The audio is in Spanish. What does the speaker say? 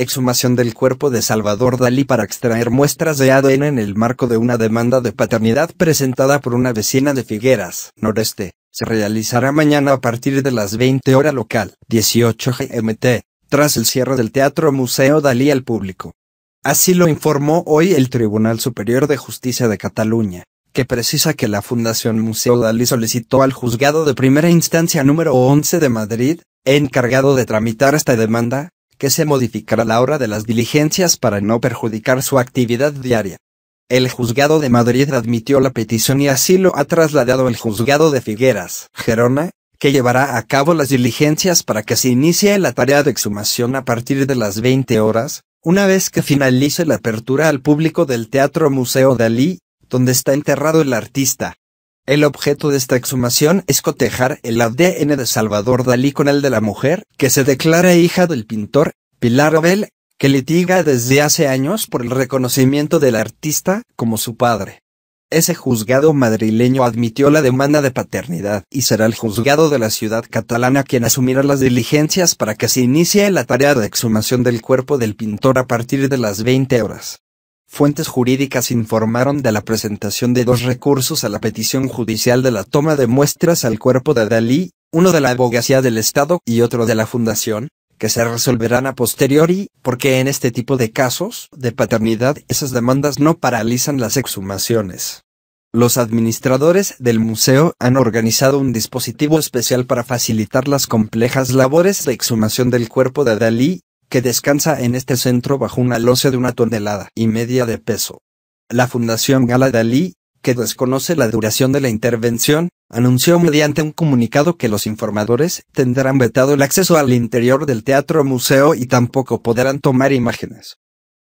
Exhumación del cuerpo de Salvador Dalí para extraer muestras de ADN en el marco de una demanda de paternidad presentada por una vecina de Figueras, noreste. Se realizará mañana a partir de las 20 horas local, 18 GMT, tras el cierre del Teatro Museo Dalí al público. Así lo informó hoy el Tribunal Superior de Justicia de Cataluña, que precisa que la Fundación Museo Dalí solicitó al juzgado de primera instancia número 11 de Madrid, encargado de tramitar esta demanda, que se modificará la hora de las diligencias para no perjudicar su actividad diaria. El juzgado de Madrid admitió la petición y así lo ha trasladado el juzgado de Figueras, Gerona, que llevará a cabo las diligencias para que se inicie la tarea de exhumación a partir de las 20 horas, una vez que finalice la apertura al público del Teatro Museo Dalí, donde está enterrado el artista. El objeto de esta exhumación es cotejar el ADN de Salvador Dalí con el de la mujer, que se declara hija del pintor, Pilar Abel, que litiga desde hace años por el reconocimiento del artista como su padre. Ese juzgado madrileño admitió la demanda de paternidad y será el juzgado de la ciudad catalana quien asumirá las diligencias para que se inicie la tarea de exhumación del cuerpo del pintor a partir de las 20 horas. Fuentes jurídicas informaron de la presentación de dos recursos a la petición judicial de la toma de muestras al cuerpo de Dalí, uno de la Abogacía del Estado y otro de la Fundación, que se resolverán a posteriori, porque en este tipo de casos de paternidad esas demandas no paralizan las exhumaciones. Los administradores del museo han organizado un dispositivo especial para facilitar las complejas labores de exhumación del cuerpo de Dalí, que descansa en este centro bajo una losa de una tonelada y media de peso. La Fundación Gala Dalí, que desconoce la duración de la intervención, anunció mediante un comunicado que los informadores tendrán vetado el acceso al interior del teatro museo y tampoco podrán tomar imágenes.